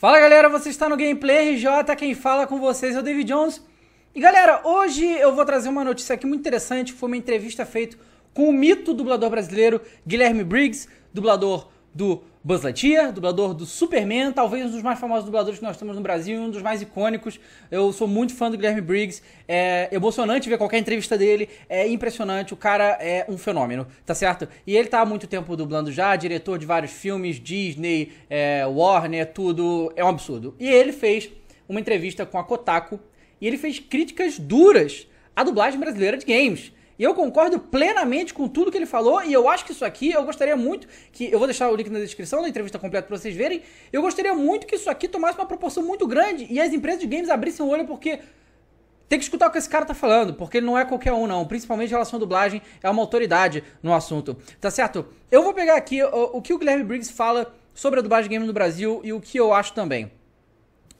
Fala galera, você está no Gameplay RJ, quem fala com vocês é o David Jones. E galera, hoje eu vou trazer uma notícia aqui muito interessante, foi uma entrevista feita com o mito dublador brasileiro Guilherme Briggs, dublador do Buzz Lightyear, dublador do Superman, talvez um dos mais famosos dubladores que nós temos no Brasil, um dos mais icônicos. Eu sou muito fã do Guilherme Briggs, é emocionante ver qualquer entrevista dele, é impressionante, o cara é um fenômeno, tá certo? E ele tá há muito tempo dublando já, diretor de vários filmes, Disney, é, Warner, tudo, é um absurdo. E ele fez uma entrevista com a Kotaku e ele fez críticas duras à dublagem brasileira de games e eu concordo plenamente com tudo que ele falou, e eu acho que isso aqui, eu gostaria muito que. Eu vou deixar o link na descrição da entrevista completa pra vocês verem. Eu gostaria muito que isso aqui tomasse uma proporção muito grande e as empresas de games abrissem o olho, porque tem que escutar o que esse cara tá falando, porque ele não é qualquer um, não. Principalmente em relação à dublagem, é uma autoridade no assunto. Tá certo? Eu vou pegar aqui o, o que o Guilherme Briggs fala sobre a dublagem de games no Brasil e o que eu acho também.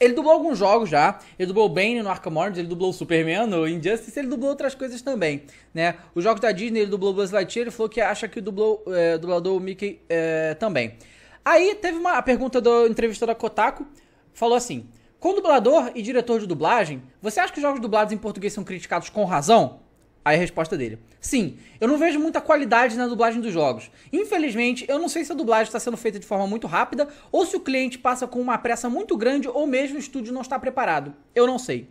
Ele dublou alguns jogos já. Ele dublou Bane no Arkham Origins, ele dublou Superman no Injustice, ele dublou outras coisas também, né? Os jogos da Disney, ele dublou Buzz Lightyear, ele falou que acha que dublou, é, dublador Mickey é, também. Aí teve uma pergunta do entrevistador Kotaku, falou assim: "Com dublador e diretor de dublagem, você acha que os jogos dublados em português são criticados com razão?" Aí a resposta dele. Sim, eu não vejo muita qualidade na dublagem dos jogos. Infelizmente, eu não sei se a dublagem está sendo feita de forma muito rápida ou se o cliente passa com uma pressa muito grande ou mesmo o estúdio não está preparado. Eu não sei.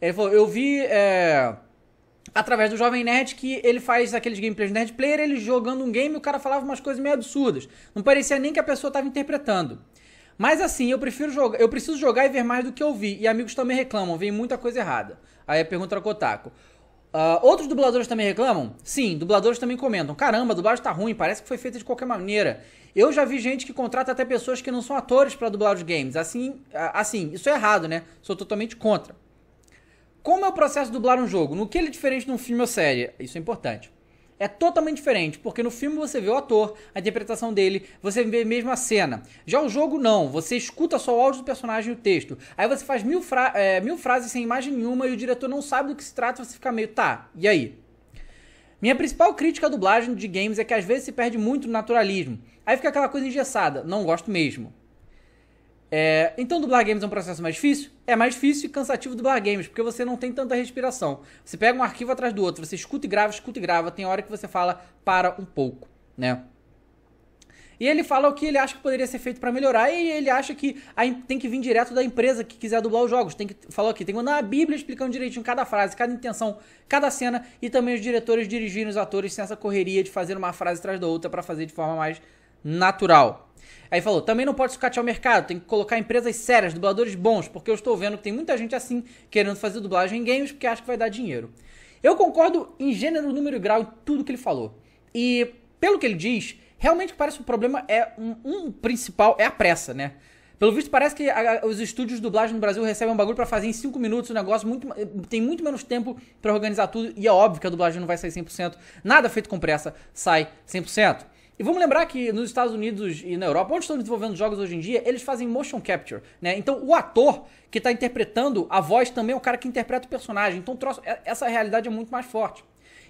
Ele falou, eu vi é, através do Jovem Nerd que ele faz aqueles gameplays Nerd Player, ele jogando um game e o cara falava umas coisas meio absurdas. Não parecia nem que a pessoa estava interpretando. Mas assim, eu prefiro jogar, eu preciso jogar e ver mais do que eu vi. E amigos também reclamam, vem muita coisa errada. Aí a pergunta era Kotaku. Uh, outros dubladores também reclamam? Sim, dubladores também comentam. Caramba, a dublagem tá ruim, parece que foi feita de qualquer maneira. Eu já vi gente que contrata até pessoas que não são atores para dublar os games. Assim, assim, isso é errado, né? Sou totalmente contra. Como é o processo de dublar um jogo? No que ele é diferente de um filme ou série? Isso é importante é totalmente diferente, porque no filme você vê o ator, a interpretação dele, você vê mesmo a cena. Já o jogo, não. Você escuta só o áudio do personagem e o texto. Aí você faz mil, fra é, mil frases sem imagem nenhuma e o diretor não sabe do que se trata, você fica meio, tá, e aí? Minha principal crítica à dublagem de games é que às vezes se perde muito no naturalismo. Aí fica aquela coisa engessada, não gosto mesmo. É, então dublar games é um processo mais difícil? É mais difícil e cansativo dublar games, porque você não tem tanta respiração. Você pega um arquivo atrás do outro, você escuta e grava, escuta e grava, tem hora que você fala para um pouco, né? E ele fala o que ele acha que poderia ser feito para melhorar, e ele acha que tem que vir direto da empresa que quiser dublar os jogos. Tem que, falou aqui, tem que mandar a Bíblia explicando direitinho cada frase, cada intenção, cada cena, e também os diretores dirigirem os atores sem essa correria de fazer uma frase atrás da outra para fazer de forma mais natural. Aí falou, também não pode sucatear o mercado, tem que colocar empresas sérias, dubladores bons, porque eu estou vendo que tem muita gente assim querendo fazer dublagem em games porque acha que vai dar dinheiro. Eu concordo em gênero, número e grau em tudo que ele falou. E pelo que ele diz, realmente parece que o problema é um, um principal é a pressa, né? Pelo visto, parece que a, os estúdios de dublagem no Brasil recebem um bagulho para fazer em 5 minutos o um negócio, muito, tem muito menos tempo para organizar tudo, e é óbvio que a dublagem não vai sair 100%. Nada feito com pressa sai 100%. E vamos lembrar que nos Estados Unidos e na Europa, onde estão desenvolvendo jogos hoje em dia, eles fazem motion capture, né? Então o ator que está interpretando a voz também é o cara que interpreta o personagem. Então troço, é, essa realidade é muito mais forte.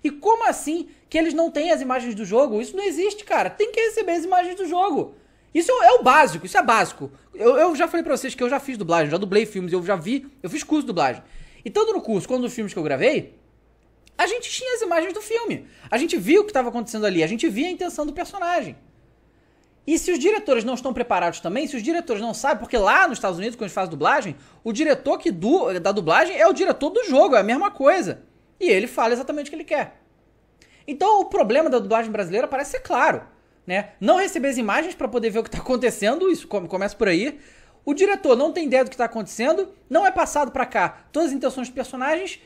E como assim que eles não têm as imagens do jogo? Isso não existe, cara. Tem que receber as imagens do jogo. Isso é o básico, isso é básico. Eu, eu já falei pra vocês que eu já fiz dublagem, já dublei filmes, eu já vi, eu fiz curso de dublagem. E tanto no curso quanto nos filmes que eu gravei, a gente tinha as imagens do filme. A gente viu o que estava acontecendo ali. A gente via a intenção do personagem. E se os diretores não estão preparados também, se os diretores não sabem, porque lá nos Estados Unidos, quando a gente faz dublagem, o diretor que du da dublagem é o diretor do jogo, é a mesma coisa. E ele fala exatamente o que ele quer. Então o problema da dublagem brasileira parece ser claro. Né? Não receber as imagens para poder ver o que está acontecendo, isso começa por aí. O diretor não tem ideia do que está acontecendo, não é passado para cá todas as intenções dos personagens,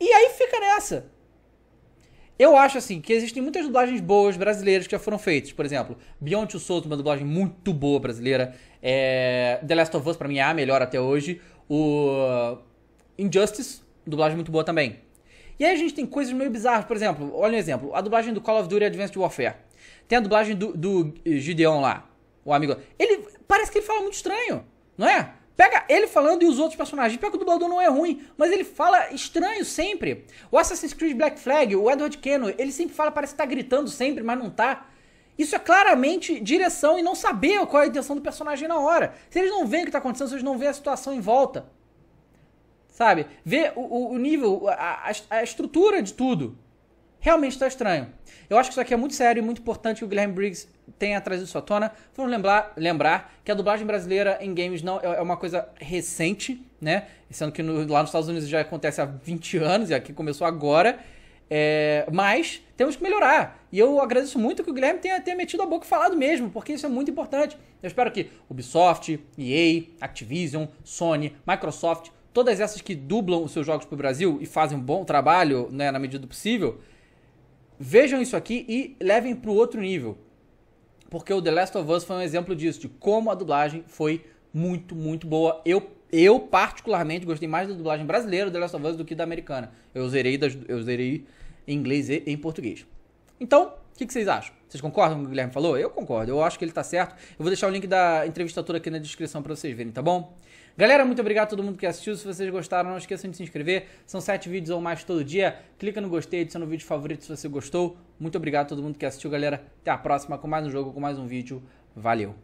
e aí fica nessa. Eu acho assim que existem muitas dublagens boas brasileiras que já foram feitas. Por exemplo, Beyond Two Souls, uma dublagem muito boa brasileira. É... The Last of Us, pra mim, é a melhor até hoje. O Injustice, dublagem muito boa também. E aí a gente tem coisas meio bizarras. Por exemplo, olha um exemplo. A dublagem do Call of Duty Advanced Warfare. Tem a dublagem do, do Gideon lá, o amigo. Ele parece que ele fala muito estranho, não é? Pega ele falando e os outros personagens. Pega o dublador não é ruim, mas ele fala estranho sempre. O Assassin's Creed Black Flag, o Edward Kenner, ele sempre fala, parece que tá gritando sempre, mas não tá. Isso é claramente direção e não saber qual é a intenção do personagem na hora. Se eles não veem o que tá acontecendo, se eles não veem a situação em volta. Sabe? Ver o, o, nível, a, a estrutura de tudo realmente está estranho. Eu acho que isso aqui é muito sério e muito importante que o Guilherme Briggs tenha trazido sua tona. Vamos lembrar, lembrar que a dublagem brasileira em games não é, é uma coisa recente, né? Sendo que no, lá nos Estados Unidos já acontece há 20 anos e aqui começou agora. É, mas temos que melhorar. E eu agradeço muito que o Guilherme tenha, tenha metido a boca e falado mesmo, porque isso é muito importante. Eu espero que Ubisoft, EA, Activision, Sony, Microsoft, todas essas que dublam os seus jogos para o Brasil e fazem um bom trabalho né, na medida do possível, Vejam isso aqui e levem para o outro nível. Porque o The Last of Us foi um exemplo disso, de como a dublagem foi muito, muito boa. Eu, eu particularmente, gostei mais da dublagem brasileira do The Last of Us do que da americana. Eu zerei, das, eu zerei em inglês e em português. Então, o que, que, vocês acham? Vocês concordam com o que o Guilherme falou? Eu concordo, eu acho que ele tá certo. Eu vou deixar o link da entrevista toda aqui na descrição para vocês verem, tá bom? Galera, muito obrigado a todo mundo que assistiu. Se vocês gostaram, não esqueçam de se inscrever. São sete vídeos ou mais todo dia. Clica no gostei, adiciona o vídeo favorito se você gostou. Muito obrigado a todo mundo que assistiu, galera. Até a próxima com mais um jogo, com mais um vídeo. Valeu!